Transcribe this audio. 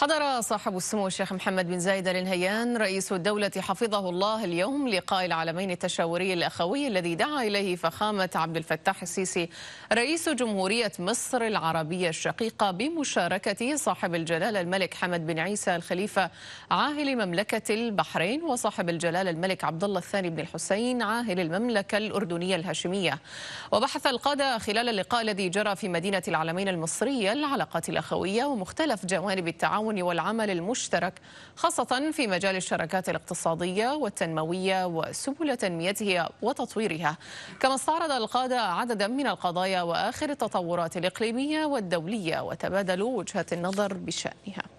حضر صاحب السمو الشيخ محمد بن زايد النهيان رئيس الدولة حفظه الله اليوم لقاء العالمين التشاوري الأخوي الذي دعا إليه فخامة عبد الفتاح السيسي رئيس جمهورية مصر العربية الشقيقة بمشاركة صاحب الجلالة الملك حمد بن عيسى الخليفة عاهل مملكة البحرين وصاحب الجلالة الملك عبد الله الثاني بن الحسين عاهل المملكة الأردنية الهاشمية وبحث القادة خلال اللقاء الذي جرى في مدينة العلمين المصرية العلاقات الأخوية ومختلف جوانب التعاون التعاون والعمل المشترك خاصة في مجال الشراكات الاقتصادية والتنموية وسبل تنميتها وتطويرها كما استعرض القادة عددا من القضايا وآخر التطورات الإقليمية والدولية وتبادلوا وجهات النظر بشأنها